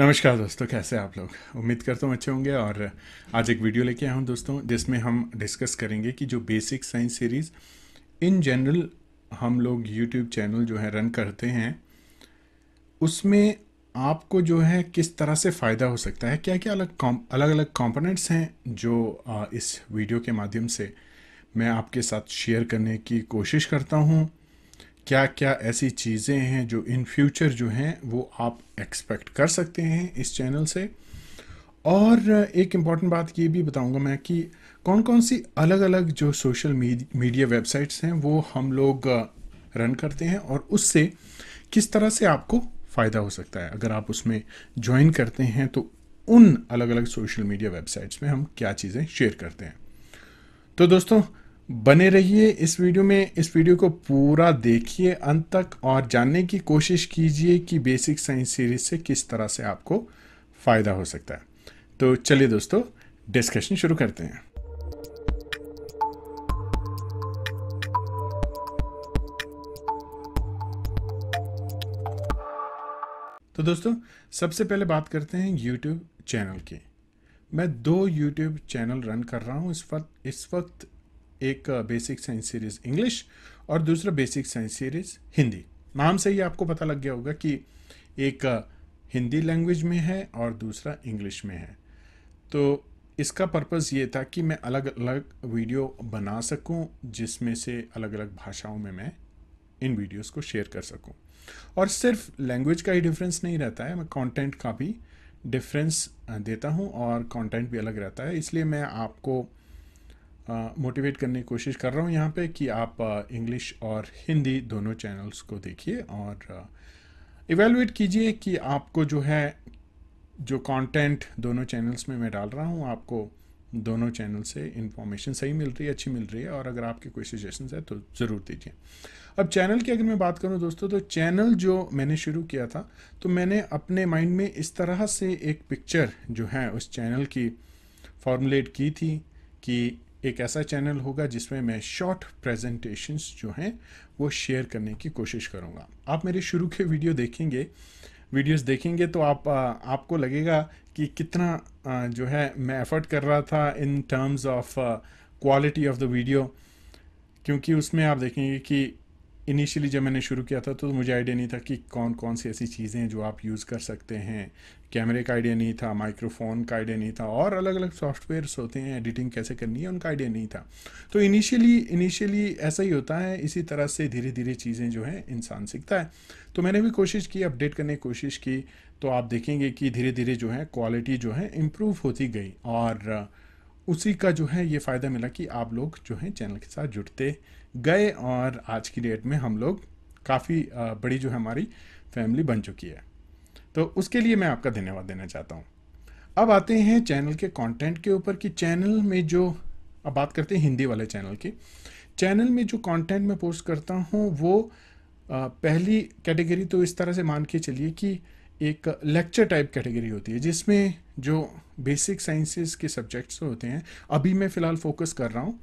नमस्कार दोस्तों कैसे आप लोग उम्मीद करता हूँ अच्छे होंगे और आज एक वीडियो लेके आया हूँ दोस्तों जिसमें हम डिस्कस करेंगे कि जो basic science series in general हम लोग यूट्यूब चैनल जो है रन करते हैं उसमें आपको जो है किस तरह से फ़ायदा हो सकता है क्या क्या अलग कॉम अलग अलग कॉम्पोनेंट्स हैं जो इस वीडियो के माध्यम से मैं आपके साथ शेयर करने की कोशिश करता हूँ क्या क्या ऐसी चीज़ें हैं जो इन फ्यूचर जो हैं वो आप एक्सपेक्ट कर सकते हैं इस चैनल से और एक इम्पॉर्टेंट बात ये भी बताऊंगा मैं कि कौन कौन सी अलग अलग जो सोशल मीडिया वेबसाइट्स हैं वो हम लोग रन करते हैं और उससे किस तरह से आपको फ़ायदा हो सकता है अगर आप उसमें ज्वाइन करते हैं तो उन अलग अलग सोशल मीडिया वेबसाइट्स में हम क्या चीज़ें शेयर करते हैं तो दोस्तों बने रहिए इस वीडियो में इस वीडियो को पूरा देखिए अंत तक और जानने की कोशिश कीजिए कि बेसिक साइंस सीरीज से किस तरह से आपको फ़ायदा हो सकता है तो चलिए दोस्तों डिस्कशन शुरू करते हैं तो दोस्तों सबसे पहले बात करते हैं YouTube चैनल की मैं दो YouTube चैनल रन कर रहा हूँ इस वक्त इस वक्त एक बेसिक साइंस सीरीज़ इंग्लिश और दूसरा बेसिक साइंस सीरीज़ हिंदी नाम से ही आपको पता लग गया होगा कि एक हिंदी लैंग्वेज में है और दूसरा इंग्लिश में है तो इसका पर्पज़ ये था कि मैं अलग अलग वीडियो बना सकूं जिसमें से अलग अलग भाषाओं में मैं इन वीडियोस को शेयर कर सकूं और सिर्फ लैंग्वेज का ही डिफरेंस नहीं रहता है मैं कंटेंट का भी डिफरेंस देता हूं और कंटेंट भी अलग रहता है इसलिए मैं आपको मोटिवेट करने की कोशिश कर रहा हूँ यहाँ पे कि आप इंग्लिश और हिंदी दोनों चैनल्स को देखिए और इवेलुएट कीजिए कि आपको जो है जो कंटेंट दोनों चैनल्स में मैं डाल रहा हूँ आपको दोनों चैनल से इन्फॉर्मेशन सही मिल रही है अच्छी मिल रही है और अगर आपके कोई सजेशन है तो ज़रूर दीजिए अब चैनल की अगर मैं बात करूँ दोस्तों तो चैनल जो मैंने शुरू किया था तो मैंने अपने माइंड में इस तरह से एक पिक्चर जो है उस चैनल की फॉर्मुलेट की थी कि एक ऐसा चैनल होगा जिसमें मैं शॉर्ट प्रेजेंटेशंस जो हैं वो शेयर करने की कोशिश करूँगा आप मेरे शुरू के वीडियो देखेंगे वीडियोस देखेंगे तो आप आपको लगेगा कि कितना जो है मैं एफर्ट कर रहा था in terms of quality of the video क्योंकि उसमें आप देखेंगे कि इनिशियली जब मैंने शुरू किया था तो मुझे आइडिया नहीं था कि कौन कौन सी ऐसी चीज़ें हैं जो आप यूज़ कर सकते हैं कैमरे का आइडिया नहीं था माइक्रोफोन का आइडिया नहीं था और अलग अलग सॉफ्टवेयर्स होते हैं एडिटिंग कैसे करनी है उनका आइडिया नहीं था तो इनिशियली इनिशियली ऐसा ही होता है इसी तरह से धीरे धीरे चीज़ें जो हैं इंसान सीखता है तो मैंने भी कोशिश की अपडेट करने की कोशिश की तो आप देखेंगे कि धीरे धीरे जो है क्वालिटी जो है इम्प्रूव होती गई और उसी का जो है ये फ़ायदा मिला कि आप लोग जो है चैनल के साथ जुड़ते गए और आज की डेट में हम लोग काफ़ी बड़ी जो है हमारी फैमिली बन चुकी है तो उसके लिए मैं आपका धन्यवाद देना चाहता हूँ अब आते हैं चैनल के कंटेंट के ऊपर कि चैनल में जो अब बात करते हैं हिंदी वाले चैनल की चैनल में जो कंटेंट मैं पोस्ट करता हूँ वो पहली कैटेगरी तो इस तरह से मान के चलिए कि एक लेक्चर टाइप कैटेगरी होती है जिसमें जो बेसिक साइंसेस के सब्जेक्ट्स होते हैं अभी मैं फ़िलहाल फोकस कर रहा हूँ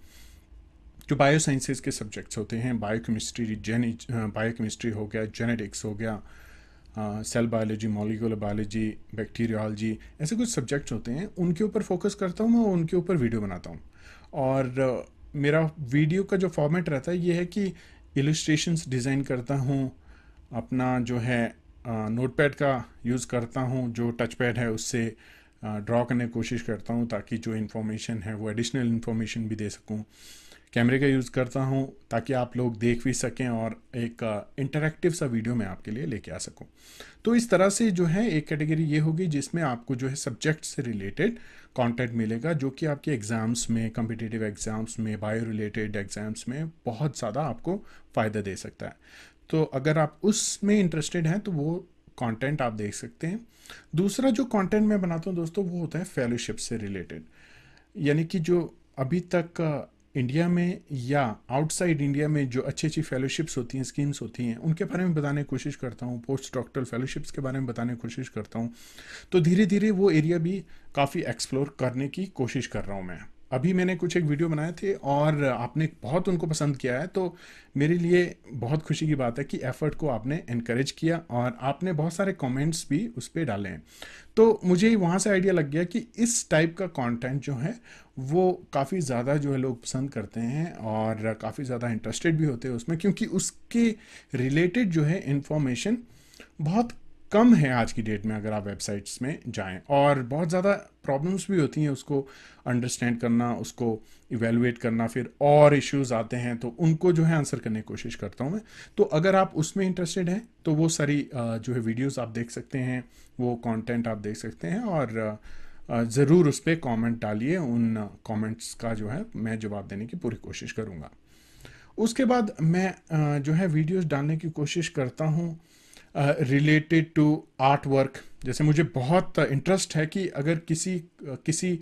जो बायो साइंसेज के सब्जेक्ट्स होते हैं बायो केमिस्ट्री जेनि बायो केमिस्ट्री हो गया जेनेटिक्स हो गया cell biology molecular biology bacteriology ऐसे कुछ सब्जेक्ट्स होते हैं उनके ऊपर फोकस करता हूँ मैं उनके ऊपर वीडियो बनाता हूँ और मेरा वीडियो का जो फॉर्मेट रहता है ये है कि इलस्ट्रेशंस डिज़ाइन करता हूँ अपना जो है नोट पैड का यूज़ करता हूँ जो टच पैड है उससे ड्रॉ करने की कोशिश करता हूँ ताकि जो इन्फॉर्मेशन है वो एडिशनल इन्फॉर्मेशन भी दे सकूँ कैमरे का यूज़ करता हूँ ताकि आप लोग देख भी सकें और एक इंटरेक्टिव सा वीडियो मैं आपके लिए लेके आ सकूँ तो इस तरह से जो है एक कैटेगरी ये होगी जिसमें आपको जो है सब्जेक्ट से रिलेटेड कंटेंट मिलेगा जो कि आपके एग्ज़ाम्स में कम्पिटेटिव एग्ज़ाम्स में बायो रिलेटेड एग्ज़ाम्स में बहुत ज़्यादा आपको फ़ायदा दे सकता है तो अगर आप उसमें इंटरेस्टेड हैं तो वो कॉन्टेंट आप देख सकते हैं दूसरा जो कॉन्टेंट मैं बनाता हूँ दोस्तों वो होता है फेलोशिप से रिलेटेड यानी कि जो अभी तक इंडिया में या आउटसाइड इंडिया में जो अच्छी अच्छी फेलोशिप्स होती हैं स्कीम्स होती हैं उनके बारे में बताने की कोशिश करता हूँ पोस्ट डॉक्टरल फेलोशिप्स के बारे में बताने की कोशिश करता हूँ तो धीरे धीरे वो एरिया भी काफ़ी एक्सप्लोर करने की कोशिश कर रहा हूँ मैं अभी मैंने कुछ एक वीडियो बनाए थे और आपने बहुत उनको पसंद किया है तो मेरे लिए बहुत खुशी की बात है कि एफ़र्ट को आपने इनक्रेज किया और आपने बहुत सारे कमेंट्स भी उस पर डाले हैं तो मुझे वहाँ से आइडिया लग गया कि इस टाइप का कंटेंट जो है वो काफ़ी ज़्यादा जो है लोग पसंद करते हैं और काफ़ी ज़्यादा इंटरेस्टेड भी होते हैं उसमें क्योंकि उसके रिलेटेड जो है इन्फॉर्मेशन बहुत कम है आज की डेट में अगर आप वेबसाइट्स में जाएं और बहुत ज़्यादा प्रॉब्लम्स भी होती हैं उसको अंडरस्टैंड करना उसको इवेलुएट करना फिर और इश्यूज आते हैं तो उनको जो है आंसर करने की कोशिश करता हूँ मैं तो अगर आप उसमें इंटरेस्टेड हैं तो वो सारी जो है वीडियोस आप देख सकते हैं वो कंटेंट आप देख सकते हैं और ज़रूर उस पर कॉमेंट डालिए उन कॉमेंट्स का जो है मैं जवाब देने की पूरी कोशिश करूँगा उसके बाद मैं जो है वीडियोज़ डालने की कोशिश करता हूँ रिलेटेड टू आर्ट वर्क जैसे मुझे बहुत इंटरेस्ट uh, है कि अगर किसी uh, किसी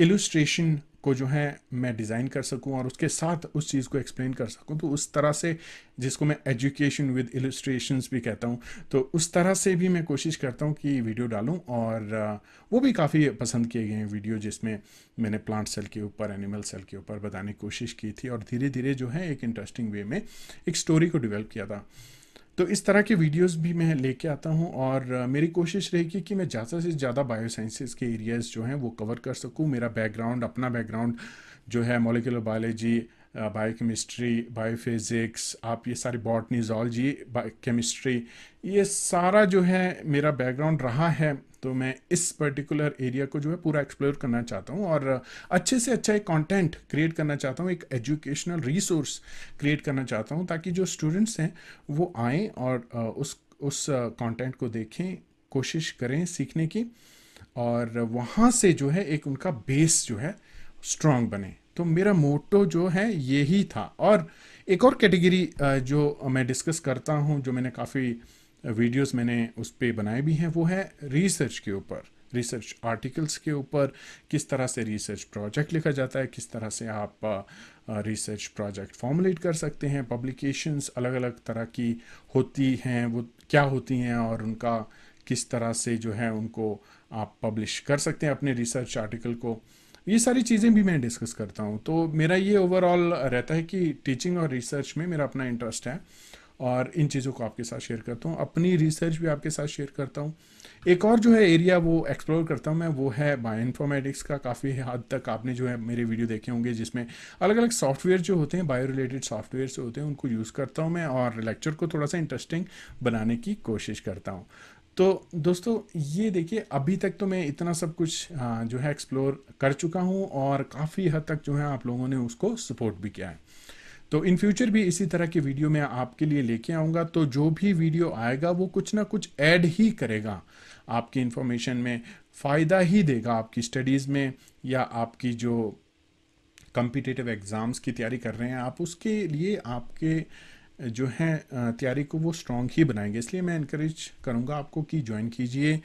इलुस्ट्रेशन को जो है मैं डिज़ाइन कर सकूं और उसके साथ उस चीज़ को एक्सप्लेन कर सकूं तो उस तरह से जिसको मैं एजुकेशन विद इलस्ट्रेशंस भी कहता हूं तो उस तरह से भी मैं कोशिश करता हूं कि वीडियो डालूं और uh, वो भी काफ़ी पसंद किए गए हैं वीडियो जिसमें मैंने प्लांट सेल के ऊपर एनिमल सेल के ऊपर बताने की कोशिश की थी और धीरे धीरे जो है एक इंटरेस्टिंग वे में एक स्टोरी को डिवेल्प किया था तो इस तरह के वीडियोस भी मैं लेके आता हूँ और मेरी कोशिश रहेगी कि मैं ज़्यादा से ज़्यादा बायोसाइंसिस के एरियाज़ जो हैं वो कवर कर सकूँ मेरा बैकग्राउंड अपना बैकग्राउंड जो है मोलिकुलर बायोलॉजी बायोकेमिस्ट्री बायोफिज़िक्स आप ये सारी बॉटनी जॉलजी केमिस्ट्री ये सारा जो है मेरा बैकग्राउंड रहा है तो मैं इस पर्टिकुलर एरिया को जो है पूरा एक्सप्लोर करना चाहता हूँ और uh, अच्छे से अच्छा एक कॉन्टेंट क्रिएट करना चाहता हूँ एक एजुकेशनल रिसोर्स क्रिएट करना चाहता हूँ ताकि जो स्टूडेंट्स हैं वो आएँ और uh, उस उस कॉन्टेंट uh, को देखें कोशिश करें सीखने की और वहाँ से जो है एक उनका बेस जो है स्ट्रांग बने तो मेरा मोटो जो है यही था और एक और कैटेगरी जो मैं डिस्कस करता हूँ जो मैंने काफ़ी वीडियोस मैंने उस पर बनाए भी हैं वो है रिसर्च के ऊपर रिसर्च आर्टिकल्स के ऊपर किस तरह से रिसर्च प्रोजेक्ट लिखा जाता है किस तरह से आप रिसर्च प्रोजेक्ट फॉर्मुलेट कर सकते हैं पब्लिकेशंस अलग अलग तरह की होती हैं वो क्या होती हैं और उनका किस तरह से जो है उनको आप पब्लिश कर सकते हैं अपने रिसर्च आर्टिकल को ये सारी चीज़ें भी मैं डिस्कस करता हूँ तो मेरा ये ओवरऑल रहता है कि टीचिंग और रिसर्च में मेरा अपना इंटरेस्ट है और इन चीज़ों को आपके साथ शेयर करता हूँ अपनी रिसर्च भी आपके साथ शेयर करता हूँ एक और जो है एरिया वो एक्सप्लोर करता हूँ मैं वो है बायो इन्फॉर्मेटिक्स का काफ़ी हद तक आपने जो है मेरे वीडियो देखे होंगे जिसमें अलग अलग सॉफ्टवेयर जो होते हैं बायो रिलेटेड सॉफ्टवेयर जो होते हैं उनको यूज़ करता हूँ मैं और लेक्चर को थोड़ा सा इंटरेस्टिंग बनाने की कोशिश करता हूँ तो दोस्तों ये देखिए अभी तक तो मैं इतना सब कुछ हाँ, जो है एक्सप्लोर कर चुका हूँ और काफ़ी हद तक जो है आप लोगों ने उसको सपोर्ट भी किया है तो इन फ्यूचर भी इसी तरह की वीडियो मैं आपके लिए लेके आऊँगा तो जो भी वीडियो आएगा वो कुछ ना कुछ ऐड ही करेगा आपकी इन्फॉर्मेशन में फ़ायदा ही देगा आपकी स्टडीज़ में या आपकी जो कम्पिटिटिव एग्ज़ाम्स की तैयारी कर रहे हैं आप उसके लिए आपके जो हैं तैयारी को वो स्ट्रॉन्ग ही बनाएंगे इसलिए मैं इनक्रेज करूँगा आपको कि ज्वाइन कीजिए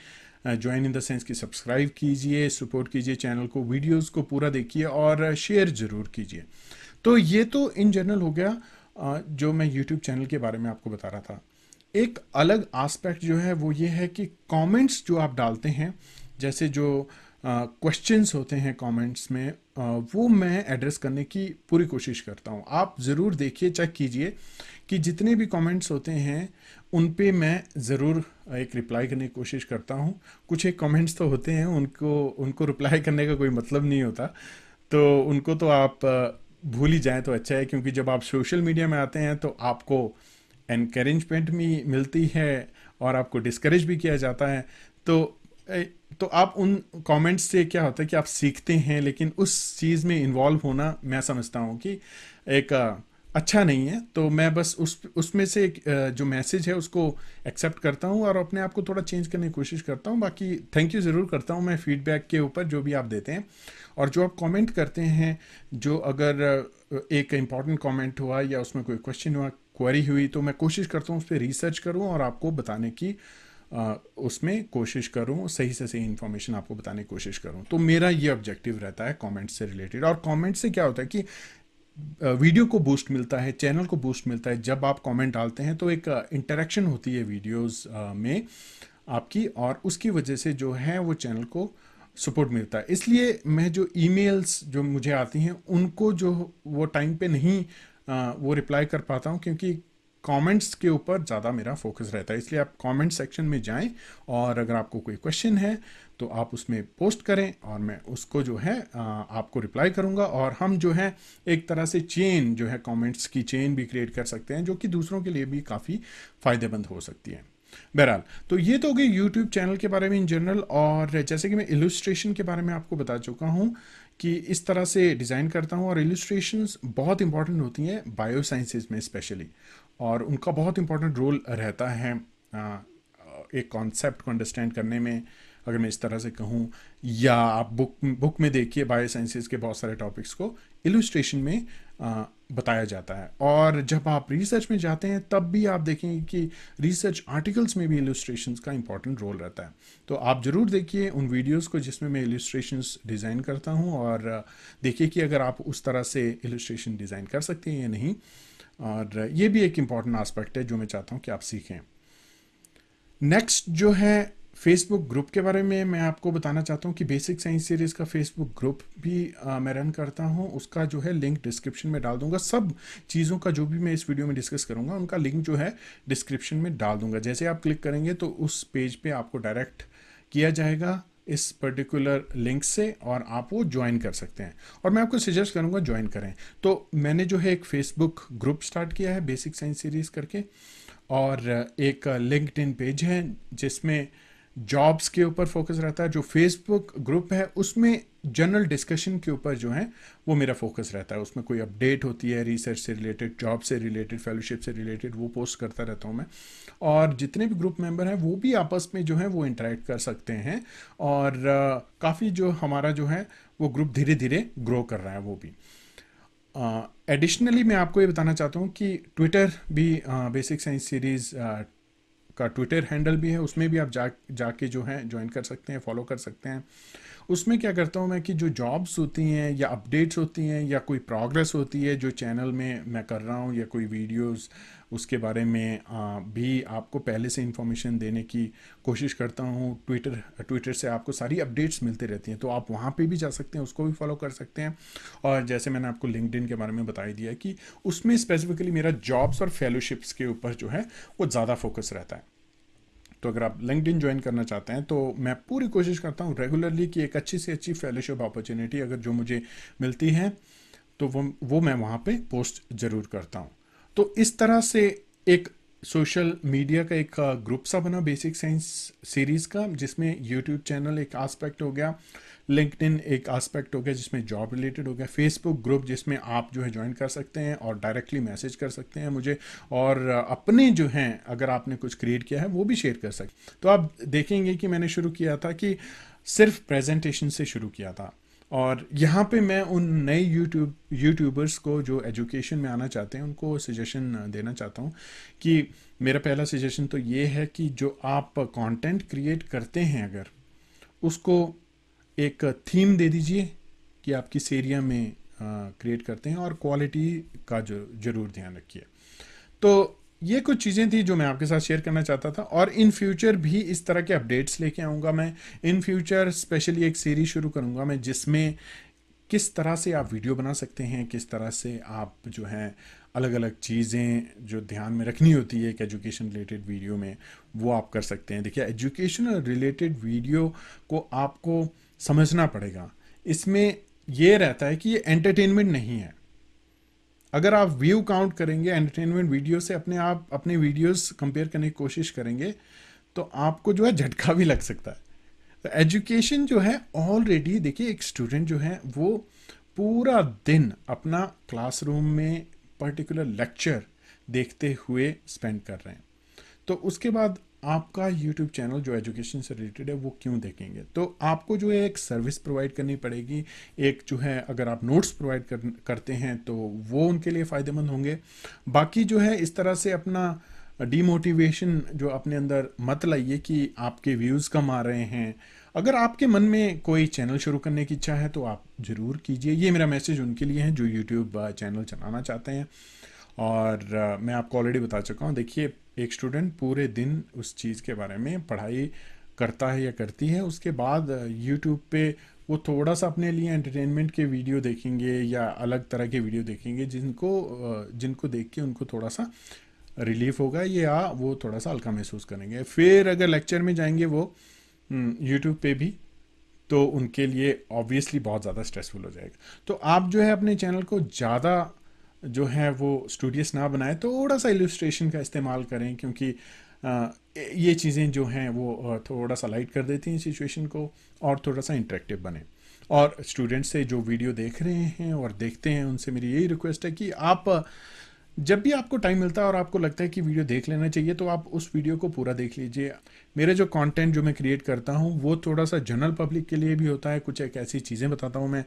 ज्वाइन इन द सेंस कि सब्सक्राइब कीजिए सपोर्ट कीजिए चैनल को वीडियोस को पूरा देखिए और शेयर ज़रूर कीजिए तो ये तो इन जनरल हो गया जो मैं यूट्यूब चैनल के बारे में आपको बता रहा था एक अलग आस्पेक्ट जो है वो ये है कि कमेंट्स जो आप डालते हैं जैसे जो क्वेश्चंस होते हैं कमेंट्स में वो मैं एड्रेस करने की पूरी कोशिश करता हूँ आप ज़रूर देखिए चेक कीजिए कि जितने भी कमेंट्स होते हैं उन पे मैं ज़रूर एक रिप्लाई करने की कोशिश करता हूँ कुछ एक कमेंट्स तो होते हैं उनको उनको रिप्लाई करने का कोई मतलब नहीं होता तो उनको तो आप भूल ही जाए तो अच्छा है क्योंकि जब आप सोशल मीडिया में आते हैं तो आपको एनकरेजमेंट भी मिलती है और आपको डिस्करेज भी किया जाता है तो तो आप उन कमेंट्स से क्या होता है कि आप सीखते हैं लेकिन उस चीज़ में इन्वॉल्व होना मैं समझता हूँ कि एक अच्छा नहीं है तो मैं बस उस उसमें से एक जो मैसेज है उसको एक्सेप्ट करता हूँ और अपने आप को थोड़ा चेंज करने की कोशिश करता हूँ बाकी थैंक यू ज़रूर करता हूँ मैं फीडबैक के ऊपर जो भी आप देते हैं और जो आप कमेंट करते हैं जो अगर एक इम्पॉर्टेंट कमेंट हुआ या उसमें कोई क्वेश्चन हुआ क्वेरी हुई तो मैं कोशिश करता हूँ उस पर रिसर्च करूँ और आपको बताने की उसमें कोशिश करूँ सही से सही इन्फॉर्मेशन आपको बताने की कोशिश करूँ तो मेरा ये ऑब्जेक्टिव रहता है कॉमेंट्स से रिलेटेड और कॉमेंट से क्या होता है कि वीडियो को बूस्ट मिलता है चैनल को बूस्ट मिलता है जब आप कमेंट डालते हैं तो एक इंटरेक्शन होती है वीडियोस में आपकी और उसकी वजह से जो है वो चैनल को सपोर्ट मिलता है इसलिए मैं जो ईमेल्स जो मुझे आती हैं उनको जो वो टाइम पे नहीं वो रिप्लाई कर पाता हूँ क्योंकि कमेंट्स के ऊपर ज़्यादा मेरा फोकस रहता है इसलिए आप कमेंट सेक्शन में जाएं और अगर आपको कोई क्वेश्चन है तो आप उसमें पोस्ट करें और मैं उसको जो है आपको रिप्लाई करूंगा और हम जो है एक तरह से चेन जो है कमेंट्स की चेन भी क्रिएट कर सकते हैं जो कि दूसरों के लिए भी काफ़ी फ़ायदेमंद हो सकती है बहरहाल तो ये तो हो गई यूट्यूब चैनल के बारे में इन जनरल और जैसे कि मैं इलुस्ट्रेशन के बारे में आपको बता चुका हूँ कि इस तरह से डिज़ाइन करता हूँ और इलुस्ट्रेशन बहुत इंपॉर्टेंट होती हैं बायो में स्पेशली और उनका बहुत इंपॉर्टेंट रोल रहता है एक कॉन्सेप्ट को अंडरस्टैंड करने में अगर मैं इस तरह से कहूँ या आप बुक बुक में देखिए बायो के बहुत सारे टॉपिक्स को इलुस्ट्रेशन में बताया जाता है और जब आप रिसर्च में जाते हैं तब भी आप देखेंगे कि रिसर्च आर्टिकल्स में भी इलुस्ट्रेशन का इंपॉर्टेंट रोल रहता है तो आप ज़रूर देखिए उन वीडियोस को जिसमें मैं इलुस्ट्रेशन डिज़ाइन करता हूँ और देखिए कि अगर आप उस तरह से इलुस्ट्रेशन डिज़ाइन कर सकते हैं या नहीं और ये भी एक इम्पॉर्टेंट आस्पेक्ट है जो मैं चाहता हूँ कि आप सीखें नेक्स्ट जो है फेसबुक ग्रुप के बारे में मैं आपको बताना चाहता हूँ कि बेसिक साइंस सीरीज़ का फेसबुक ग्रुप भी आ, मैं रन करता हूँ उसका जो है लिंक डिस्क्रिप्शन में डाल दूंगा सब चीज़ों का जो भी मैं इस वीडियो में डिस्कस करूँगा उनका लिंक जो है डिस्क्रिप्शन में डाल दूंगा जैसे आप क्लिक करेंगे तो उस पेज पे आपको डायरेक्ट किया जाएगा इस पर्टिकुलर लिंक से और आप वो ज्वाइन कर सकते हैं और मैं आपको सजेस्ट करूँगा ज्वाइन करें तो मैंने जो है एक फेसबुक ग्रुप स्टार्ट किया है बेसिक साइंस सीरीज़ करके और एक लिंकड इन पेज है जिसमें जॉब्स के ऊपर फोकस रहता है जो फेसबुक ग्रुप है उसमें जनरल डिस्कशन के ऊपर जो है वो मेरा फोकस रहता है उसमें कोई अपडेट होती है रिसर्च से रिलेटेड जॉब से रिलेटेड फेलोशिप से रिलेटेड वो पोस्ट करता रहता हूँ मैं और जितने भी ग्रुप मेंबर हैं वो भी आपस में जो है वो इंटरेक्ट कर सकते हैं और काफ़ी जो हमारा जो है वो ग्रुप धीरे धीरे ग्रो कर रहा है वो भी एडिशनली uh, मैं आपको ये बताना चाहता हूँ कि ट्विटर भी बेसिक साइंस सीरीज़ का ट्विटर हैंडल भी है उसमें भी आप जा जाके जो है ज्वाइन कर सकते हैं फॉलो कर सकते हैं उसमें क्या करता हूँ मैं कि जो जॉब्स होती हैं या अपडेट्स होती हैं या कोई प्रोग्रेस होती है जो चैनल में मैं कर रहा हूँ या कोई वीडियोस उसके बारे में भी आपको पहले से इंफॉर्मेशन देने की कोशिश करता हूँ ट्विटर ट्विटर से आपको सारी अपडेट्स मिलती रहती हैं तो आप वहाँ पे भी जा सकते हैं उसको भी फॉलो कर सकते हैं और जैसे मैंने आपको लिंकड के बारे में बताई दिया कि उसमें स्पेसिफिकली मेरा जॉब्स और फेलोशिप्स के ऊपर जो है वो ज़्यादा फोकस रहता है तो अगर आप लिंकड ज्वाइन करना चाहते हैं तो मैं पूरी कोशिश करता हूँ रेगुलरली कि एक अच्छी से अच्छी फेलोशिप अपॉर्चुनिटी अगर जो मुझे मिलती है तो वो वो मैं वहाँ पे पोस्ट ज़रूर करता हूँ तो इस तरह से एक सोशल मीडिया का एक ग्रुप सा बना बेसिक साइंस सीरीज़ का जिसमें यूट्यूब चैनल एक आस्पेक्ट हो गया लिंकड एक आस्पेक्ट हो गया जिसमें जॉब रिलेटेड हो गया फेसबुक ग्रुप जिसमें आप जो है ज्वाइन कर सकते हैं और डायरेक्टली मैसेज कर सकते हैं मुझे और अपने जो हैं अगर आपने कुछ क्रिएट किया है वो भी शेयर कर सकते तो आप देखेंगे कि मैंने शुरू किया था कि सिर्फ प्रेजेंटेशन से शुरू किया था और यहाँ पे मैं उन नए यूट्यूब यूट्यूबर्स को जो एजुकेशन में आना चाहते हैं उनको सजेशन देना चाहता हूँ कि मेरा पहला सजेशन तो ये है कि जो आप कंटेंट क्रिएट करते हैं अगर उसको एक थीम दे दीजिए कि आप किस एरिया में क्रिएट करते हैं और क्वालिटी का जो जरूर ध्यान रखिए तो ये कुछ चीज़ें थी जो मैं आपके साथ शेयर करना चाहता था और इन फ्यूचर भी इस तरह के अपडेट्स लेके आऊँगा मैं इन फ्यूचर स्पेशली एक सीरीज शुरू करूँगा मैं जिसमें किस तरह से आप वीडियो बना सकते हैं किस तरह से आप जो हैं अलग अलग चीज़ें जो ध्यान में रखनी होती है एक एजुकेशन रिलेटेड वीडियो में वो आप कर सकते हैं देखिए एजुकेशन रिलेटेड वीडियो को आपको समझना पड़ेगा इसमें ये रहता है कि ये एंटरटेनमेंट नहीं है अगर आप व्यू काउंट करेंगे एंटरटेनमेंट वीडियो से अपने आप अपने वीडियोस कंपेयर करने की कोशिश करेंगे तो आपको जो है झटका भी लग सकता है तो एजुकेशन जो है ऑलरेडी देखिए एक स्टूडेंट जो है वो पूरा दिन अपना क्लासरूम में पर्टिकुलर लेक्चर देखते हुए स्पेंड कर रहे हैं तो उसके बाद आपका यूट्यूब चैनल जो एजुकेशन से रिलेटेड है वो क्यों देखेंगे तो आपको जो है एक सर्विस प्रोवाइड करनी पड़ेगी एक जो है अगर आप नोट्स प्रोवाइड कर, करते हैं तो वो उनके लिए फ़ायदेमंद होंगे बाकी जो है इस तरह से अपना डीमोटिवेशन जो अपने अंदर मत लाइए कि आपके व्यूज़ कम आ रहे हैं अगर आपके मन में कोई चैनल शुरू करने की इच्छा है तो आप ज़रूर कीजिए ये मेरा मैसेज उनके लिए है जो यूट्यूब चैनल uh, चलाना चाहते हैं और uh, मैं आपको ऑलरेडी बता चुका हूँ देखिए एक स्टूडेंट पूरे दिन उस चीज़ के बारे में पढ़ाई करता है या करती है उसके बाद यूट्यूब पे वो थोड़ा सा अपने लिए एंटरटेनमेंट के वीडियो देखेंगे या अलग तरह के वीडियो देखेंगे जिनको जिनको देख के उनको थोड़ा सा रिलीफ होगा या वो थोड़ा सा हल्का महसूस करेंगे फिर अगर लेक्चर में जाएंगे वो यूट्यूब हम्म, पे भी तो उनके लिए ऑब्वियसली बहुत ज़्यादा स्ट्रेसफुल हो जाएगा तो आप जो है अपने चैनल को ज़्यादा जो है वो स्टूडियस ना बनाए थोड़ा सा इलस्ट्रेशन का इस्तेमाल करें क्योंकि ये चीज़ें जो हैं वो थोड़ा सा लाइट कर देती हैं सिचुएशन को और थोड़ा सा इंट्रेक्टिव बने और स्टूडेंट्स से जो वीडियो देख रहे हैं और देखते हैं उनसे मेरी यही रिक्वेस्ट है कि आप जब भी आपको टाइम मिलता है और आपको लगता है कि वीडियो देख लेना चाहिए तो आप उस वीडियो को पूरा देख लीजिए मेरे जो कंटेंट जो मैं क्रिएट करता हूँ वो थोड़ा सा जनरल पब्लिक के लिए भी होता है कुछ एक ऐसी चीज़ें बताता हूँ मैं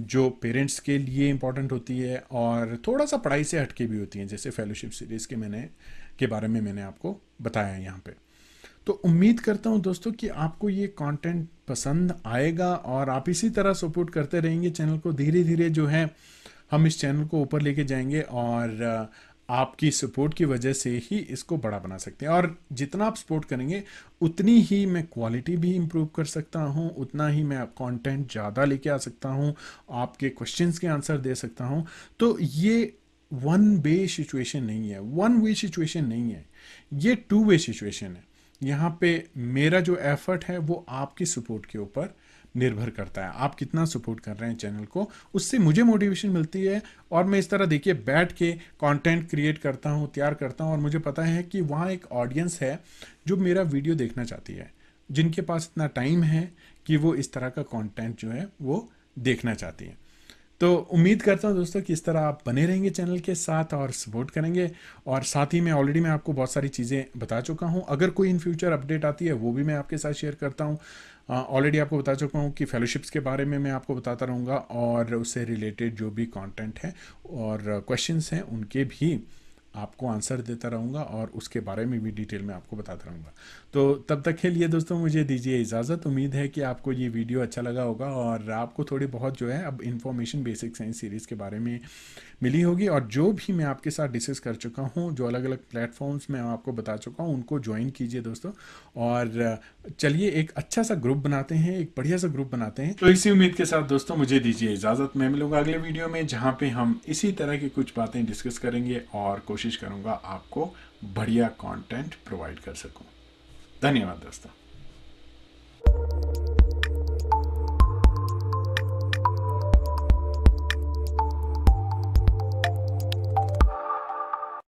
जो पेरेंट्स के लिए इम्पॉर्टेंट होती है और थोड़ा सा पढ़ाई से हटके भी होती हैं जैसे फेलोशिप सीरीज़ के मैंने के बारे में मैंने आपको बताया है यहाँ पे तो उम्मीद करता हूँ दोस्तों कि आपको ये कंटेंट पसंद आएगा और आप इसी तरह सपोर्ट करते रहेंगे चैनल को धीरे धीरे जो है हम इस चैनल को ऊपर लेके जाएंगे और आपकी सपोर्ट की वजह से ही इसको बड़ा बना सकते हैं और जितना आप सपोर्ट करेंगे उतनी ही मैं क्वालिटी भी इम्प्रूव कर सकता हूँ उतना ही मैं कंटेंट ज़्यादा लेके आ सकता हूँ आपके क्वेश्चंस के आंसर दे सकता हूँ तो ये वन वे सिचुएशन नहीं है वन वे सिचुएशन नहीं है ये टू वे सिचुएशन है यहाँ पे मेरा जो एफर्ट है वो आपकी सपोर्ट के ऊपर निर्भर करता है आप कितना सपोर्ट कर रहे हैं चैनल को उससे मुझे मोटिवेशन मिलती है और मैं इस तरह देखिए बैठ के कंटेंट क्रिएट करता हूँ तैयार करता हूँ और मुझे पता है कि वहाँ एक ऑडियंस है जो मेरा वीडियो देखना चाहती है जिनके पास इतना टाइम है कि वो इस तरह का कंटेंट जो है वो देखना चाहती है तो उम्मीद करता हूँ दोस्तों कि इस तरह आप बने रहेंगे चैनल के साथ और सपोर्ट करेंगे और साथ ही में ऑलरेडी मैं आपको बहुत सारी चीज़ें बता चुका हूँ अगर कोई इन फ्यूचर अपडेट आती है वो भी मैं आपके साथ शेयर करता हूँ ऑलरेडी आपको बता चुका हूँ कि फेलोशिप्स के बारे में मैं आपको बताता रहूँगा और उससे रिलेटेड जो भी कॉन्टेंट हैं और क्वेश्चन हैं उनके भी आपको आंसर देता रहूँगा और उसके बारे में भी डिटेल में आपको बताता रहूँगा तो तब तक के लिए दोस्तों मुझे दीजिए इजाज़त उम्मीद है कि आपको ये वीडियो अच्छा लगा होगा और आपको थोड़ी बहुत जो है अब इन्फॉर्मेशन बेसिक साइंस सीरीज़ के बारे में मिली होगी और जो भी मैं आपके साथ डिस्कस कर चुका हूँ जो अलग अलग प्लेटफॉर्म्स में आपको बता चुका हूँ उनको ज्वाइन कीजिए दोस्तों और चलिए एक अच्छा सा ग्रुप बनाते हैं एक बढ़िया सा ग्रुप बनाते हैं तो इसी उम्मीद के साथ दोस्तों मुझे दीजिए इजाज़त मैं मिलूंगा अगले वीडियो में जहाँ पर हम इसी तरह की कुछ बातें डिस्कस करेंगे और कुछ कोशिश करूंगा आपको बढ़िया कंटेंट प्रोवाइड कर सकूं धन्यवाद दोस्तों